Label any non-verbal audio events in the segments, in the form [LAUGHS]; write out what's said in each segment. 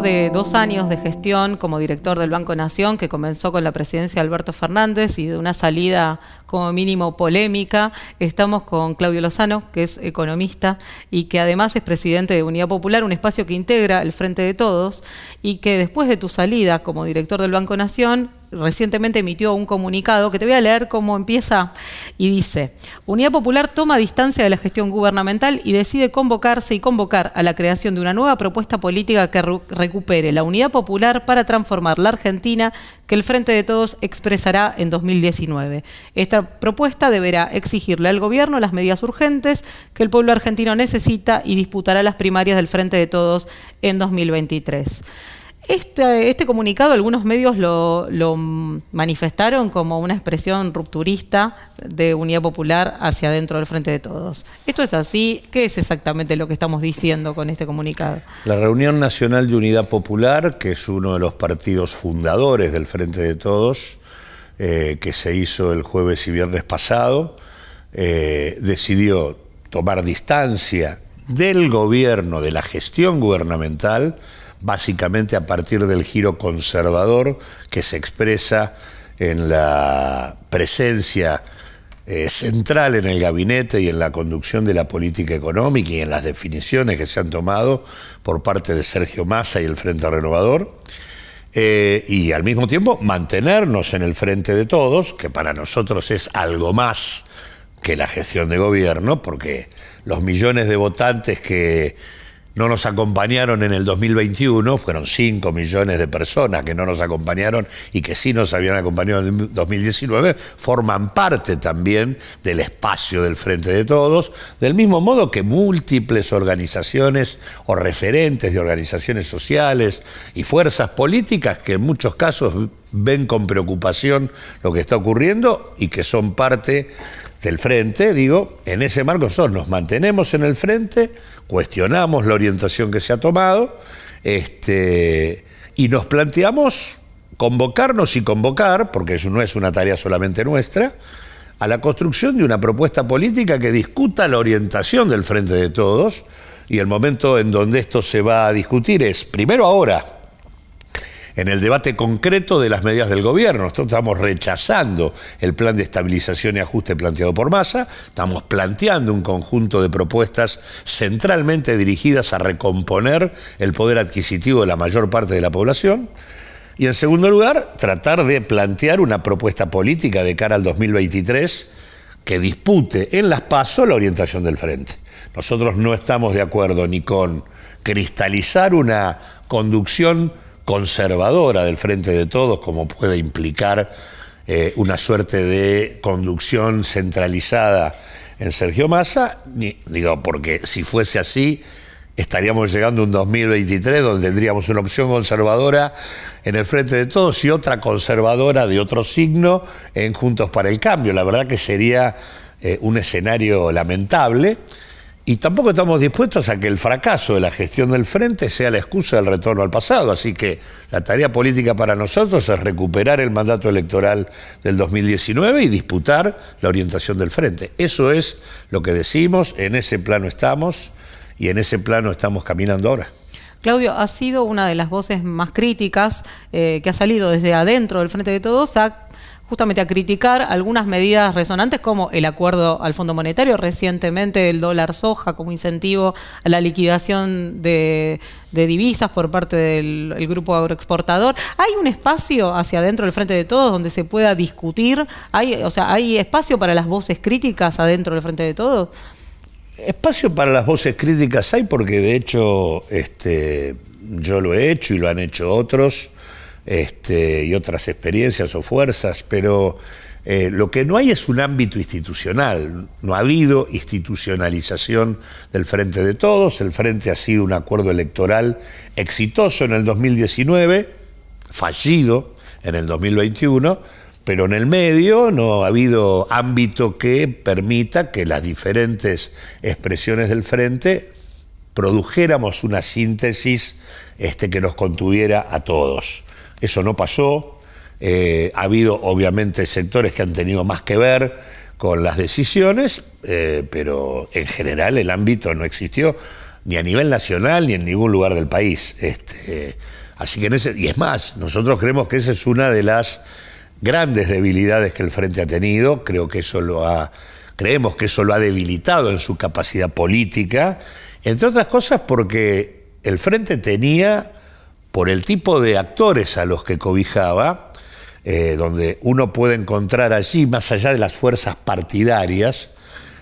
de dos años de gestión como director del Banco Nación, que comenzó con la presidencia de Alberto Fernández y de una salida como mínimo polémica, estamos con Claudio Lozano, que es economista y que además es presidente de Unidad Popular, un espacio que integra el Frente de Todos, y que después de tu salida como director del Banco Nación, recientemente emitió un comunicado que te voy a leer cómo empieza y dice, Unidad Popular toma distancia de la gestión gubernamental y decide convocarse y convocar a la creación de una nueva propuesta política que recupere la unidad popular para transformar la Argentina que el Frente de Todos expresará en 2019. Esta propuesta deberá exigirle al gobierno las medidas urgentes que el pueblo argentino necesita y disputará las primarias del Frente de Todos en 2023. Este, este, comunicado algunos medios lo, manifestaron como una expresión rupturista de unidad popular hacia adentro del Frente de Todos. ¿Esto es así? ¿Qué es exactamente lo que estamos diciendo con este comunicado? La Reunión Nacional de Unidad Popular, que es uno de los partidos fundadores del Frente de Todos, eh, que se hizo el jueves y viernes pasado, eh, decidió tomar distancia del gobierno, de la gestión gubernamental, básicamente a partir del giro conservador que se expresa en la presencia eh, central en el gabinete y en la conducción de la política económica y en las definiciones que se han tomado por parte de Sergio Massa y el Frente Renovador. Eh, y al mismo tiempo mantenernos en el frente de todos, que para nosotros es algo más que la gestión de gobierno, porque los millones de votantes que no nos acompañaron en el 2021, fueron 5 millones de personas que no nos acompañaron y que sí nos habían acompañado en el 2019, forman parte también del espacio del Frente de Todos, del mismo modo que múltiples organizaciones o referentes de organizaciones sociales y fuerzas políticas que en muchos casos ven con preocupación lo que está ocurriendo y que son parte del frente, digo, en ese marco son, nos mantenemos en el frente, cuestionamos la orientación que se ha tomado este, y nos planteamos convocarnos y convocar, porque eso no es una tarea solamente nuestra, a la construcción de una propuesta política que discuta la orientación del Frente de Todos y el momento en donde esto se va a discutir es primero ahora, en el debate concreto de las medidas del gobierno. Nosotros estamos rechazando el plan de estabilización y ajuste planteado por Massa, estamos planteando un conjunto de propuestas centralmente dirigidas a recomponer el poder adquisitivo de la mayor parte de la población. Y en segundo lugar, tratar de plantear una propuesta política de cara al 2023 que dispute en las pasos la orientación del frente. Nosotros no estamos de acuerdo ni con cristalizar una conducción conservadora del Frente de Todos, como puede implicar eh, una suerte de conducción centralizada en Sergio Massa, digo, porque si fuese así, estaríamos llegando a un 2023 donde tendríamos una opción conservadora en el frente de todos y otra conservadora de otro signo en Juntos para el Cambio. La verdad que sería eh, un escenario lamentable. Y tampoco estamos dispuestos a que el fracaso de la gestión del frente sea la excusa del retorno al pasado. Así que la tarea política para nosotros es recuperar el mandato electoral del 2019 y disputar la orientación del frente. Eso es lo que decimos, en ese plano estamos y en ese plano estamos caminando ahora. Claudio, ha sido una de las voces más críticas eh, que ha salido desde adentro del Frente de Todos justamente a criticar algunas medidas resonantes como el acuerdo al Fondo Monetario, recientemente el dólar soja como incentivo a la liquidación de, divisas por parte del grupo agroexportador. ¿Hay un espacio hacia adentro del Frente de Todos donde se pueda discutir? ¿Hay, o sea, ¿hay espacio para las voces críticas adentro del Frente de Todos? Espacio para las voces críticas hay porque de hecho este, yo lo he hecho y lo han hecho otros este, y otras experiencias o fuerzas, pero eh, lo que no hay es un ámbito institucional, no ha habido institucionalización del Frente de Todos, el Frente ha sido un acuerdo electoral exitoso en el 2019, fallido en el 2021, pero en el medio no ha habido ámbito que permita que las diferentes expresiones del Frente produjéramos una síntesis este, que nos contuviera a todos. Eso no pasó. Eh, ha habido, obviamente, sectores que han tenido más que ver con las decisiones, eh, pero en general el ámbito no existió ni a nivel nacional ni en ningún lugar del país. Este, así que en ese, y es más, nosotros creemos que esa es una de las grandes debilidades que el frente ha tenido. Creo que eso lo creemos que eso lo ha debilitado en su capacidad política, entre otras cosas porque el frente tenía por el tipo de actores a los que cobijaba, eh, donde uno puede encontrar allí, más allá de las fuerzas partidarias,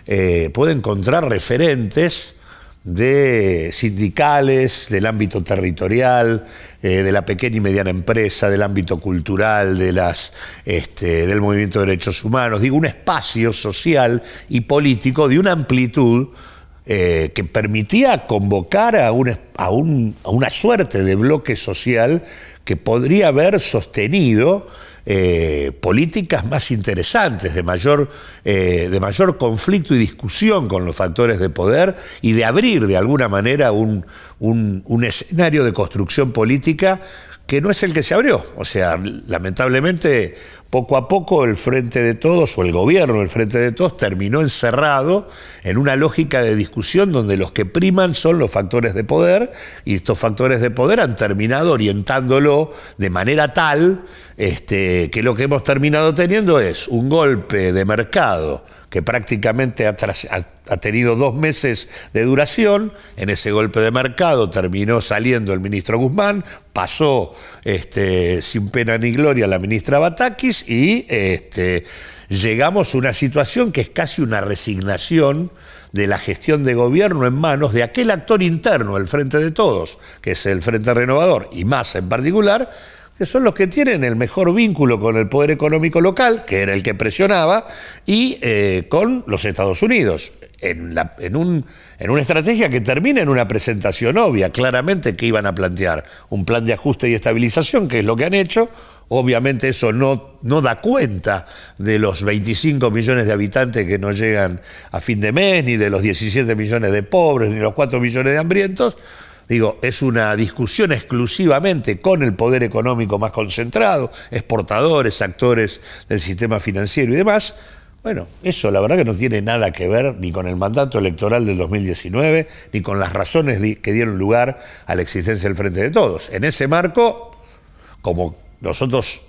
eh, puede encontrar referentes de sindicales, del ámbito territorial, eh, de la pequeña y mediana empresa, del ámbito cultural, de las, este, del movimiento de derechos humanos, digo, un espacio social y político de una amplitud eh, que permitía convocar a, a, una suerte de bloque social que podría haber sostenido eh, políticas más interesantes, de mayor, eh, de mayor conflicto y discusión con los factores de poder y de abrir de alguna manera un escenario de construcción política que no es el que se abrió. O sea, lamentablemente, poco a poco el Frente de Todos o el gobierno del Frente de Todos terminó encerrado en una lógica de discusión donde los que priman son los factores de poder y estos factores de poder han terminado orientándolo de manera tal este, que lo que hemos terminado teniendo es un golpe de mercado que prácticamente ha, tenido dos meses de duración. En ese golpe de mercado terminó saliendo el ministro Guzmán, pasó este, sin pena ni gloria la ministra Batakis y este, llegamos a una situación que es casi una resignación de la gestión de gobierno en manos de aquel actor interno, el Frente de Todos, que es el Frente Renovador y más en particular, que son los que tienen el mejor vínculo con el poder económico local, que era el que presionaba, y eh, con los Estados Unidos, en, una estrategia que termina en una presentación obvia, claramente que iban a plantear un plan de ajuste y estabilización, que es lo que han hecho, Obviamente eso no, no, da cuenta de los 25 millones de habitantes que no llegan a fin de mes, ni de los 17 millones de pobres, ni los 4 millones de hambrientos, Digo, es una discusión exclusivamente con el poder económico más concentrado, exportadores, actores del sistema financiero y demás. Bueno, eso la verdad que no tiene nada que ver ni con el mandato electoral del 2019, ni con las razones que dieron lugar a la existencia del Frente de Todos. En ese marco, como nosotros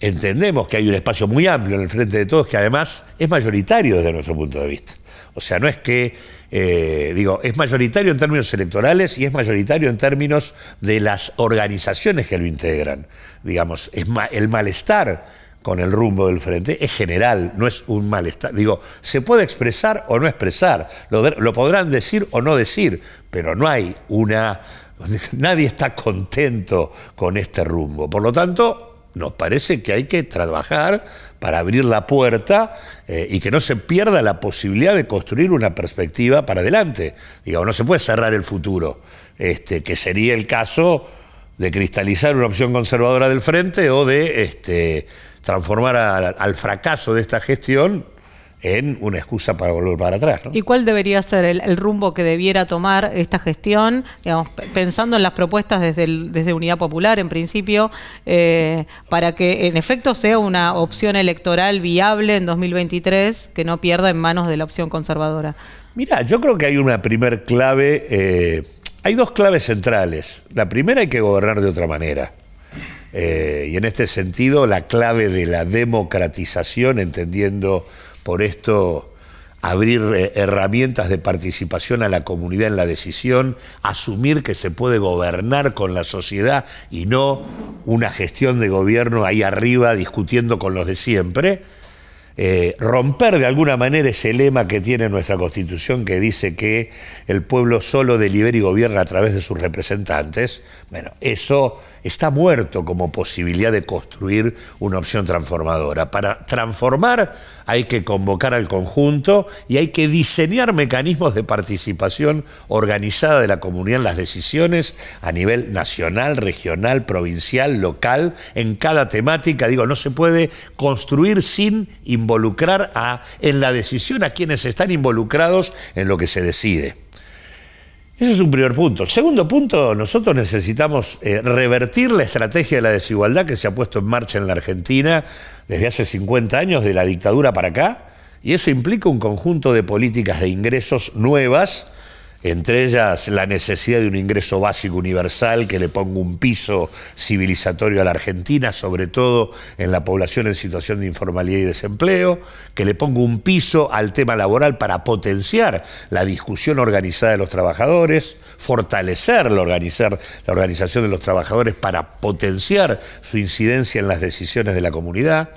entendemos que hay un espacio muy amplio en el Frente de Todos, que además es mayoritario desde nuestro punto de vista. O sea, no es que, eh, digo, es mayoritario en términos electorales y es mayoritario en términos de las organizaciones que lo integran. Digamos, es el malestar con el rumbo del frente es general, no es un malestar. Digo, se puede expresar o no expresar, lo, lo podrán decir o no decir, pero no hay una... [LAUGHS] Nadie está contento con este rumbo. Por lo tanto, nos parece que hay que trabajar para abrir la puerta eh, y que no se pierda la posibilidad de construir una perspectiva para adelante. Digamos, no se puede cerrar el futuro, este, que sería el caso de cristalizar una opción conservadora del frente o de este, transformar al fracaso de esta gestión en una excusa para volver para atrás. ¿Y cuál debería ser el, rumbo que debiera tomar esta gestión, pensando en las propuestas desde, Unidad Popular en principio, eh, para que en efecto sea una opción electoral viable en 2023 que no pierda en manos de la opción conservadora? Mira, yo creo que hay una primer clave, eh, hay dos claves centrales. La primera hay que gobernar de otra manera. Eh, y en este sentido, la clave de la democratización, entendiendo por esto abrir eh, herramientas de participación a la comunidad en la decisión, asumir que se puede gobernar con la sociedad y no una gestión de gobierno ahí arriba discutiendo con los de siempre, eh, romper de alguna manera ese lema que tiene nuestra constitución que dice que el pueblo solo delibera y gobierna a través de sus representantes, bueno, eso está muerto como posibilidad de construir una opción transformadora. Para transformar hay que convocar al conjunto y hay que diseñar mecanismos de participación organizada de la comunidad en las decisiones a nivel nacional, regional, provincial, local, en cada temática. Digo, no se puede construir sin involucrar a, en la decisión a quienes están involucrados en lo que se decide. Ese es un primer punto. El segundo punto, nosotros necesitamos eh, revertir la estrategia de la desigualdad que se ha puesto en marcha en la Argentina desde hace 50 años, de la dictadura para acá, y eso implica un conjunto de políticas de ingresos nuevas entre ellas la necesidad de un ingreso básico universal que le ponga un piso civilizatorio a la Argentina, sobre todo en la población en situación de informalidad y desempleo, que le ponga un piso al tema laboral para potenciar la discusión organizada de los trabajadores, fortalecer la, la organización de los trabajadores para potenciar su incidencia en las decisiones de la comunidad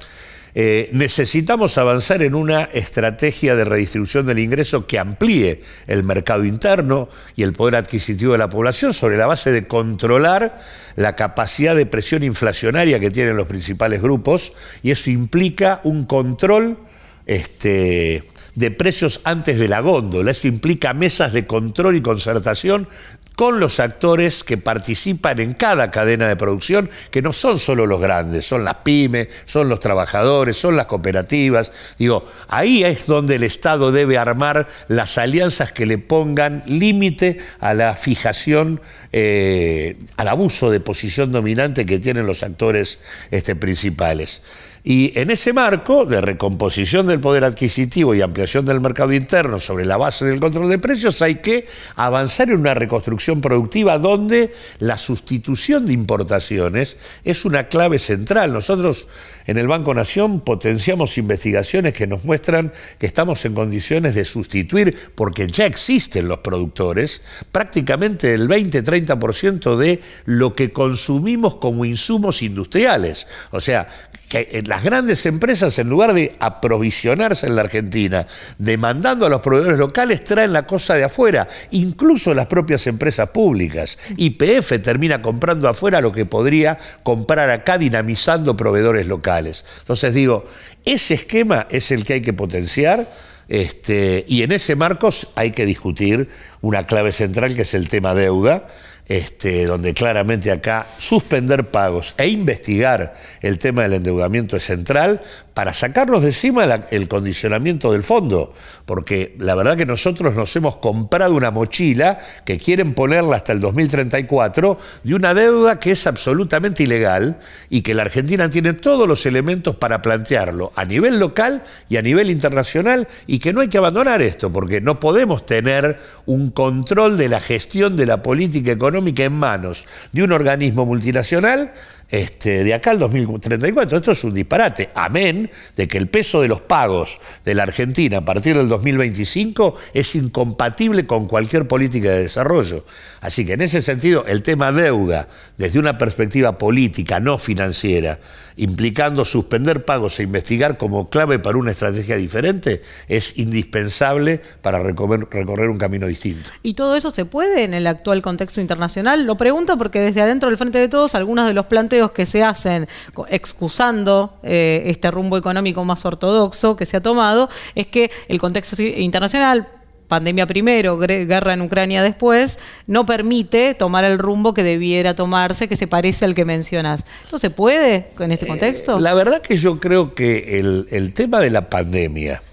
eh, necesitamos avanzar en una estrategia de redistribución del ingreso que amplíe el mercado interno y el poder adquisitivo de la población sobre la base de controlar la capacidad de presión inflacionaria que tienen los principales grupos y eso implica un control este, de precios antes de la góndola. Eso implica mesas de control y concertación con los actores que participan en cada cadena de producción, que no son solo los grandes, son las pymes, son los trabajadores, son las cooperativas. Digo, ahí es donde el Estado debe armar las alianzas que le pongan límite a la fijación, eh, al abuso de posición dominante que tienen los actores este, principales. Y en ese marco de recomposición del poder adquisitivo y ampliación del mercado interno sobre la base del control de precios, hay que avanzar en una reconstrucción productiva donde la sustitución de importaciones es una clave central. Nosotros en el Banco Nación potenciamos investigaciones que nos muestran que estamos en condiciones de sustituir, porque ya existen los productores, prácticamente el 20-30% de lo que consumimos como insumos industriales. O sea, en las grandes empresas, en lugar de aprovisionarse en la Argentina, demandando a los proveedores locales, traen la cosa de afuera, incluso las propias empresas públicas. PF termina comprando afuera lo que podría comprar acá dinamizando proveedores locales. Entonces digo, ese esquema es el que hay que potenciar. Este, y en ese marco hay que discutir una clave central que es el tema deuda, este, donde claramente acá suspender pagos e investigar el tema del endeudamiento es central para sacarnos de encima el condicionamiento del fondo, porque la verdad que nosotros nos hemos comprado una mochila que quieren ponerla hasta el 2034 de una deuda que es absolutamente ilegal y que la Argentina tiene todos los elementos para plantearlo a nivel local y a nivel internacional y que no hay que abandonar esto, porque no podemos tener un control de la gestión de la política económica en manos de un organismo multinacional este, de acá al 2034. Esto es un disparate. Amén de que el peso de los pagos de la Argentina a partir del 2025 es incompatible con cualquier política de desarrollo. Así que en ese sentido, el tema deuda, desde una perspectiva política, no financiera, implicando suspender pagos e investigar como clave para una estrategia diferente, es indispensable para recorrer, un camino distinto. ¿Y todo eso se puede en el actual contexto internacional? Lo pregunto porque desde adentro del Frente de Todos, algunos de los planteos que se hacen excusando eh, este rumbo económico más ortodoxo que se ha tomado es que el contexto internacional pandemia primero, guerra en Ucrania después, no permite tomar el rumbo que debiera tomarse, que se parece al que mencionas. se puede en este eh, contexto? la verdad que yo creo que el, tema de la pandemia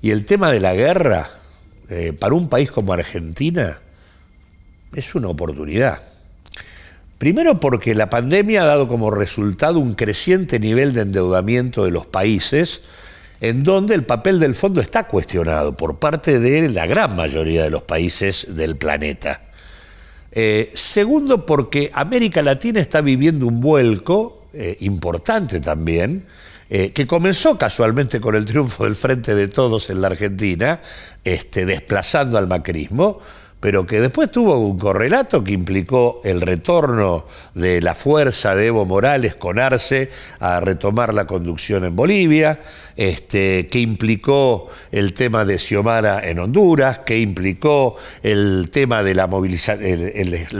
y el tema de la guerra eh, para un país como Argentina es una oportunidad. Primero porque la pandemia ha dado como resultado un creciente nivel de endeudamiento de los países, en donde el papel del fondo está cuestionado por parte de la gran mayoría de los países del planeta. Eh, segundo, porque América Latina está viviendo un vuelco eh, importante también, eh, que comenzó casualmente con el triunfo del Frente de Todos en la Argentina, este, desplazando al macrismo, pero que después tuvo un correlato que implicó el retorno de la fuerza de Evo Morales con Arce a retomar la conducción en Bolivia, este, que implicó el tema de Xiomara en Honduras, que implicó el tema de la,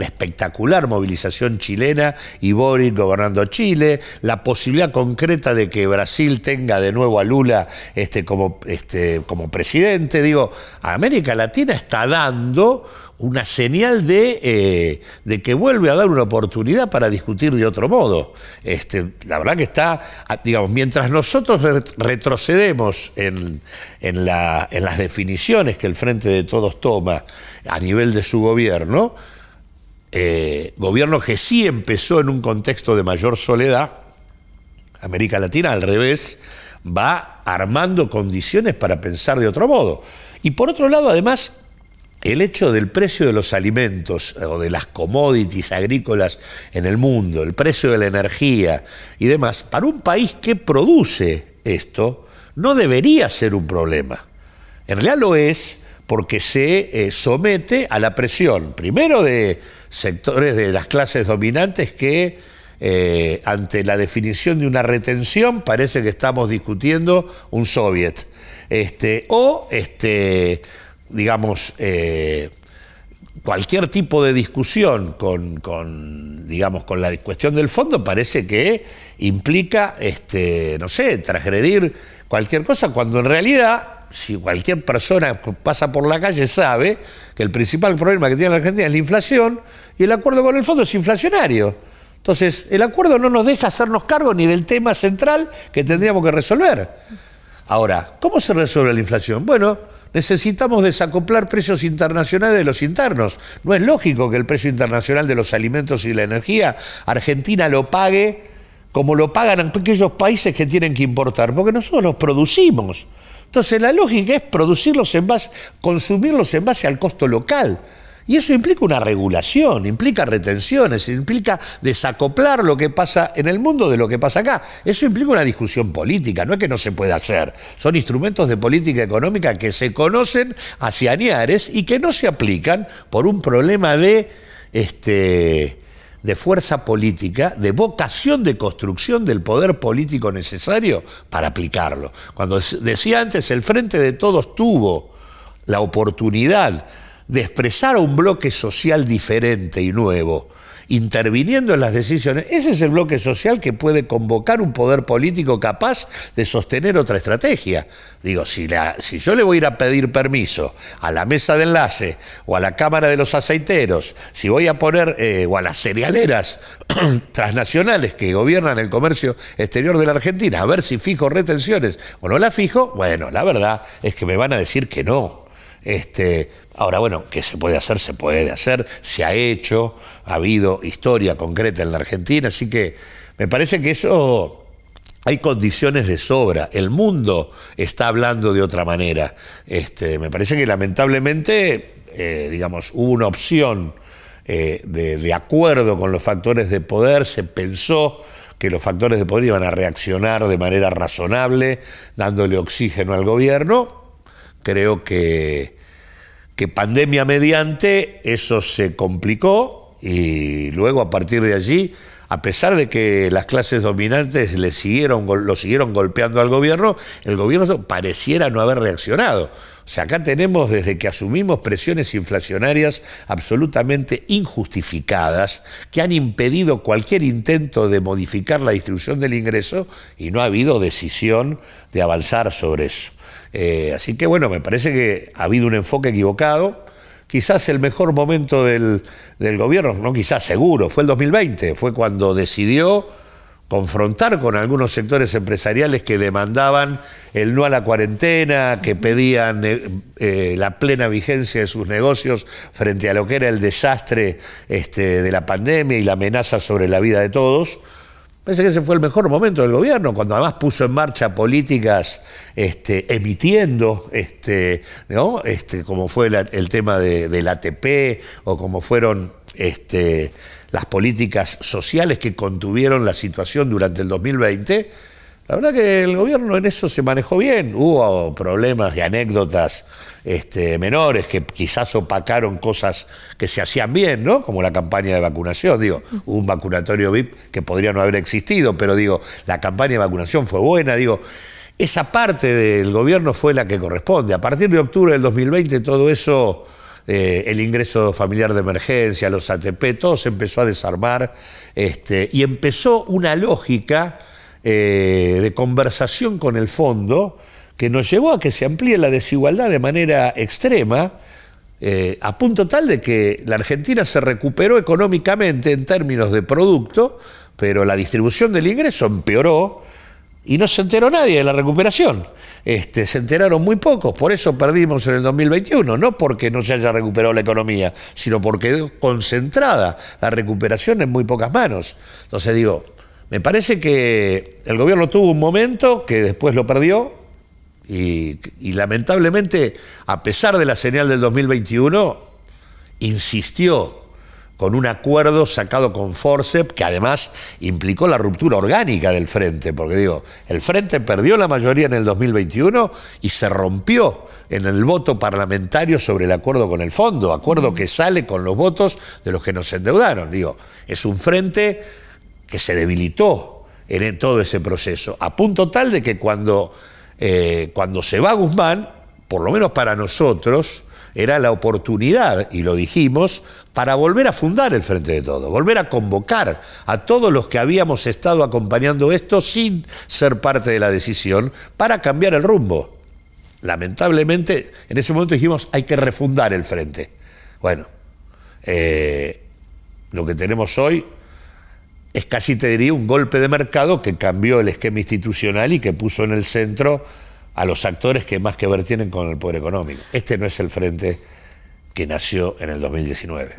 espectacular movilización chilena y Boris gobernando Chile, la posibilidad concreta de que Brasil tenga de nuevo a Lula este, como este, presidente. Digo, América Latina está dando una señal eh, de, que vuelve a dar una oportunidad para discutir de otro modo. Este, la verdad que está, ah, digamos, mientras nosotros retrocedemos en, la, en las definiciones que el Frente de Todos toma a nivel de su gobierno, eh, gobierno que sí empezó en un contexto de mayor soledad, América Latina al revés, va armando condiciones para pensar de otro modo. Y por otro lado, además, el hecho del precio de los alimentos eh, o de las commodities agrícolas en el mundo, el precio de la energía y demás, para un país que produce esto, no debería ser un problema. En realidad lo es porque se eh, somete a la presión, primero de sectores de las clases dominantes que eh, ante la definición de una retención parece que estamos discutiendo un soviet, este, o este, digamos, eh, cualquier tipo de discusión con, digamos, con la cuestión del fondo parece que implica, este, no sé, transgredir cualquier cosa, cuando en realidad, si cualquier persona pasa por la calle sabe que el principal problema que tiene la Argentina es la inflación y el acuerdo con el fondo es inflacionario. Entonces, el acuerdo no nos deja hacernos cargo ni del tema central que tendríamos que resolver. Ahora, ¿cómo se resuelve la inflación? Bueno, necesitamos desacoplar precios internacionales de los internos. No es lógico que el precio internacional de los alimentos y de la energía, Argentina lo pague como lo pagan aquellos países que tienen que importar, porque nosotros los producimos. Entonces la lógica es producirlos en base, consumirlos en base al costo local. Y eso implica una regulación, implica retenciones, implica desacoplar lo que pasa en el mundo de lo que pasa acá. Eso implica una discusión política, no es que no se pueda hacer. Son instrumentos de política económica que se conocen hacia Añares y que no se aplican por un problema de, este, de fuerza política, de vocación de construcción del poder político necesario para aplicarlo. Cuando decía antes, el Frente de Todos tuvo la oportunidad de expresar a un bloque social diferente y nuevo, interviniendo en las decisiones, ese es el bloque social que puede convocar un poder político capaz de sostener otra estrategia. Digo, si, la, si yo le voy a ir a pedir permiso a la mesa de enlace o a la Cámara de los Aceiteros, si voy a poner, eh, o a las cerealeras [CLEARS THROAT] transnacionales que gobiernan el comercio exterior de la Argentina, a ver si fijo retenciones o no las fijo, bueno, la verdad es que me van a decir que no. Este, ahora, bueno, qué se puede hacer, se puede hacer, se ha hecho, ha habido historia concreta en la Argentina, así que me parece que eso hay condiciones de sobra. El mundo está hablando de otra manera. Este, me parece que lamentablemente, eh, digamos, hubo una opción eh, de, de, acuerdo con los factores de poder, se pensó que los factores de poder iban a reaccionar de manera razonable, dándole oxígeno al gobierno, Creo que, que pandemia mediante eso se complicó y luego a partir de allí, a pesar de que las clases dominantes le siguieron, lo siguieron golpeando al gobierno, el gobierno pareciera no haber reaccionado. O sea, acá tenemos desde que asumimos presiones inflacionarias absolutamente injustificadas que han impedido cualquier intento de modificar la distribución del ingreso y no ha habido decisión de avanzar sobre eso. Eh, así que bueno, me parece que ha habido un enfoque equivocado. Quizás el mejor momento del, gobierno, no quizás seguro, fue el 2020, fue cuando decidió confrontar con algunos sectores empresariales que demandaban el no a la cuarentena, que pedían eh, eh, la plena vigencia de sus negocios frente a lo que era el desastre este, de la pandemia y la amenaza sobre la vida de todos. Parece que ese fue el mejor momento del gobierno, cuando además puso en marcha políticas este, emitiendo, este, este, como fue el tema del ATP o como fueron este, las políticas sociales que contuvieron la situación durante el 2020 la verdad que el gobierno en eso se manejó bien. Hubo problemas de anécdotas este, menores que quizás opacaron cosas que se hacían bien, ¿no? Como la campaña de vacunación. Digo, un vacunatorio VIP que podría no haber existido, pero digo, la campaña de vacunación fue buena. Digo, esa parte del gobierno fue la que corresponde. A partir de octubre del 2020 todo eso... Eh, el ingreso familiar de emergencia, los ATP, todo se empezó a desarmar este, y empezó una lógica eh, de conversación con el fondo que nos llevó a que se amplíe la desigualdad de manera extrema, eh, a punto tal de que la Argentina se recuperó económicamente en términos de producto, pero la distribución del ingreso empeoró y no se enteró nadie de la recuperación. Este, se enteraron muy pocos, por eso perdimos en el 2021, no porque no se haya recuperado la economía, sino porque quedó concentrada la recuperación en muy pocas manos. Entonces digo, me parece que el gobierno tuvo un momento que después lo perdió y, lamentablemente, a pesar de la señal del 2021, insistió con un acuerdo sacado con Forcep, que además implicó la ruptura orgánica del frente, porque digo, el frente perdió la mayoría en el 2021 y se rompió en el voto parlamentario sobre el acuerdo con el fondo, acuerdo mm. que sale con los votos de los que nos endeudaron. Digo, es un frente que se debilitó en e-, todo ese proceso, a punto tal de que cuando, eh, cuando se va Guzmán, por lo menos para nosotros, era la oportunidad, y lo dijimos, para volver a fundar el Frente de todo volver a convocar a todos los que habíamos estado acompañando esto sin ser parte de la decisión, para cambiar el rumbo. Lamentablemente, en ese momento dijimos, hay que refundar el Frente. Bueno, eh, lo que tenemos hoy es casi te diría un golpe de mercado que cambió el esquema institucional y que puso en el centro a los actores que más que ver tienen con el poder económico. Este no es el frente que nació en el 2019.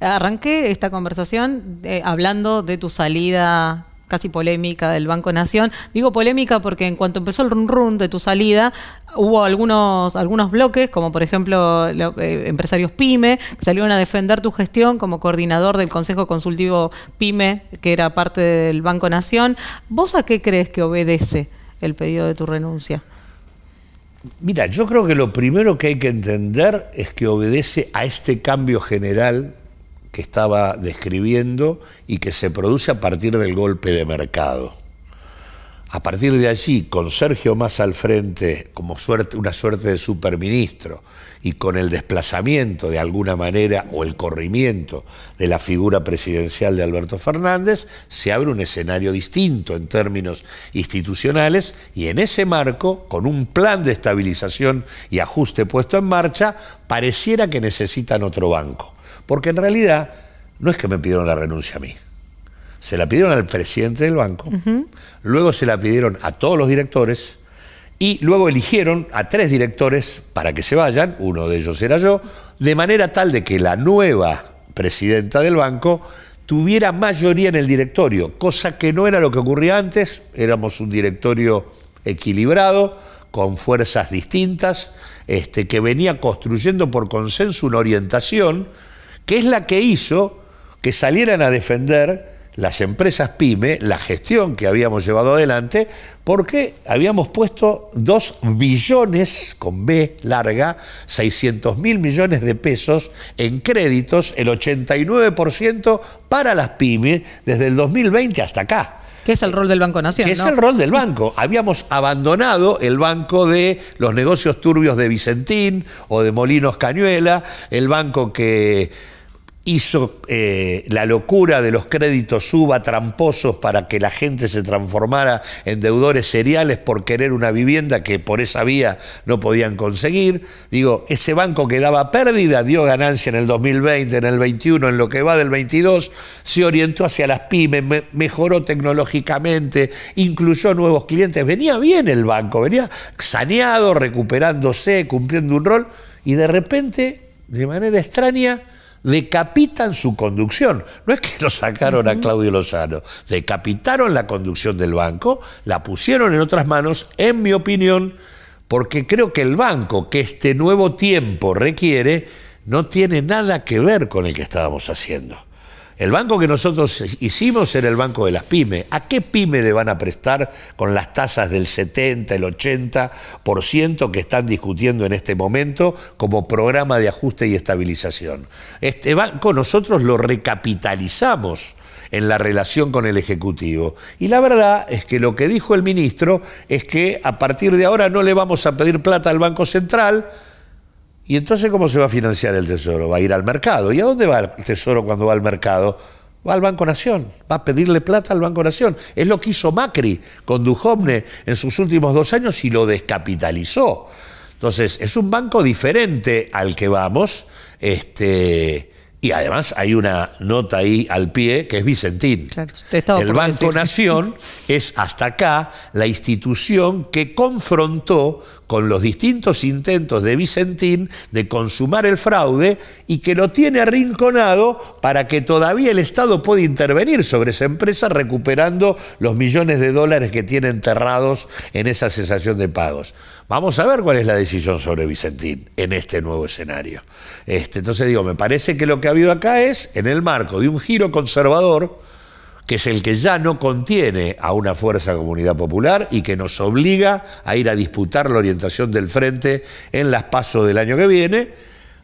Arranqué esta conversación eh, hablando de tu salida casi polémica del Banco Nación. Digo polémica porque en cuanto empezó el run run de tu salida, hubo algunos, algunos bloques, como por ejemplo eh, empresarios PYME, que salieron a defender tu gestión como coordinador del Consejo Consultivo PYME, que era parte del Banco Nación. ¿Vos a qué crees que obedece el pedido de tu renuncia? Mira, yo creo que lo primero que hay que entender es que obedece a este cambio general que estaba describiendo y que se produce a partir del golpe de mercado. A partir de allí, con Sergio más al frente, como suerte, una suerte de superministro, y con el desplazamiento de alguna manera o el corrimiento de la figura presidencial de Alberto Fernández, se abre un escenario distinto en términos institucionales y en ese marco, con un plan de estabilización y ajuste puesto en marcha, pareciera que necesitan otro banco. Porque en realidad no es que me pidieron la renuncia a mí se la pidieron al presidente del banco, luego se la pidieron a todos los directores y luego eligieron a tres directores para que se vayan, uno de ellos era yo, de manera tal de que la nueva presidenta del banco tuviera mayoría en el directorio, cosa que no era lo que ocurría antes, éramos un directorio equilibrado, con fuerzas distintas, este, que venía construyendo por consenso una orientación, que es la que hizo que salieran a defender las empresas PYME, la gestión que habíamos llevado adelante, porque habíamos puesto 2 billones, con B larga, 600 mil millones de pesos en créditos, el 89% para las PYME desde el 2020 hasta acá. qué es el rol del Banco Nacional. qué es el rol del banco. Habíamos abandonado el banco de los negocios turbios de Vicentín o de Molinos Cañuela, el banco que hizo eh, la locura de los créditos suba tramposos para que la gente se transformara en deudores seriales por querer una vivienda que por esa vía no podían conseguir. Digo, ese banco que daba pérdida dio ganancia en el 2020, en el 21, en lo que va del 22, se orientó hacia las pymes, mejoró tecnológicamente, incluyó nuevos clientes, venía bien el banco, venía saneado, recuperándose, cumpliendo un rol, y de repente, de manera extraña, decapitan su conducción. No es que lo sacaron a Claudio Lozano, decapitaron la conducción del banco, la pusieron en otras manos, en mi opinión, porque creo que el banco que este nuevo tiempo requiere no tiene nada que ver con el que estábamos haciendo. El banco que nosotros hicimos era el banco de las pymes. ¿A qué pyme le van a prestar con las tasas del 70, el 80% que están discutiendo en este momento como programa de ajuste y estabilización? Este banco nosotros lo recapitalizamos en la relación con el Ejecutivo. Y la verdad es que lo que dijo el ministro es que a partir de ahora no le vamos a pedir plata al Banco Central, ¿Y entonces cómo se va a financiar el Tesoro? Va a ir al mercado. ¿Y a dónde va el Tesoro cuando va al mercado? Va al Banco Nación, va a pedirle plata al Banco Nación. Es lo que hizo Macri con dujomne en sus últimos dos años y lo descapitalizó. Entonces, es un banco diferente al que vamos, este, y además hay una nota ahí al pie que es Vicentín. el Banco Nación [LAUGHS] es hasta acá la institución que confrontó con los distintos intentos de Vicentín de consumar el fraude y que lo tiene arrinconado para que todavía el Estado pueda intervenir sobre esa empresa recuperando los millones de dólares que tiene enterrados en esa cesación de pagos. Vamos a ver cuál es la decisión sobre Vicentín en este nuevo escenario. Este, entonces digo, me parece que lo que ha habido acá es, en el marco de un giro conservador, que es el que ya no contiene a una fuerza comunidad popular y que nos obliga a ir a disputar la orientación del frente en las pasos del año que viene,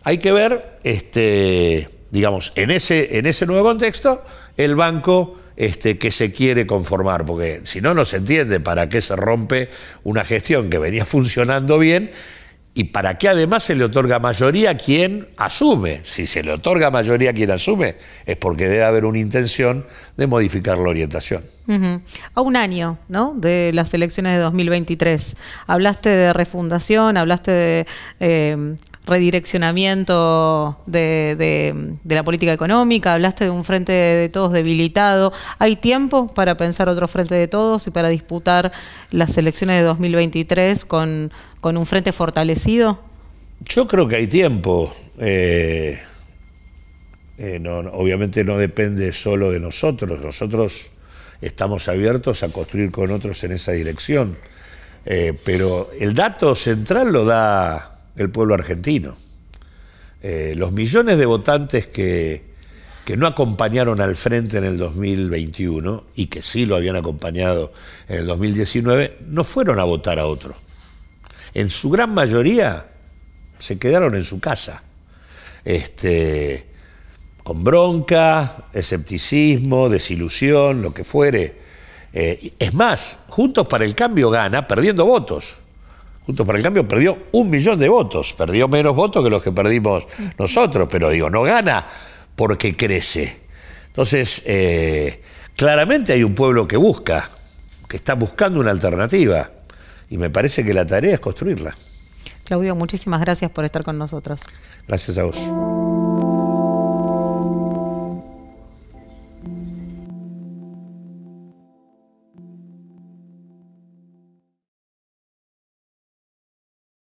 hay que ver, este, digamos, en ese, en ese nuevo contexto, el banco este, que se quiere conformar, porque si no, no se entiende para qué se rompe una gestión que venía [LAUGHS] funcionando bien y para qué además se le otorga mayoría a quien asume. Si se le otorga mayoría a quien asume, es porque debe haber una intención de modificar la orientación. A un año ¿no? de las elecciones de 2023, hablaste de refundación, hablaste de eh, redireccionamiento de, la política económica, hablaste de un frente de todos debilitado. ¿Hay tiempo para pensar otro frente de todos y para disputar las elecciones de 2023 con, con un frente fortalecido? Yo creo que hay tiempo. Eh, eh, obviamente no depende solo de nosotros. Nosotros estamos abiertos a construir con otros en esa dirección. Eh, pero el dato central lo da el pueblo argentino. Eh, los millones de votantes que, no acompañaron al frente en el 2021 y que sí lo habían acompañado en el 2019, no fueron a votar a otro. En su gran mayoría se quedaron en su casa, este, con bronca, escepticismo, desilusión, lo que fuere. Eh, es más, Juntos para el Cambio gana perdiendo votos. Juntos para el Cambio perdió un millón de votos, perdió menos votos que los que perdimos nosotros, pero digo, no gana porque crece. Entonces, eh, claramente hay un pueblo que busca, que está buscando una alternativa, y me parece que la tarea es construirla. Claudio, muchísimas gracias por estar con nosotros. Gracias a vos.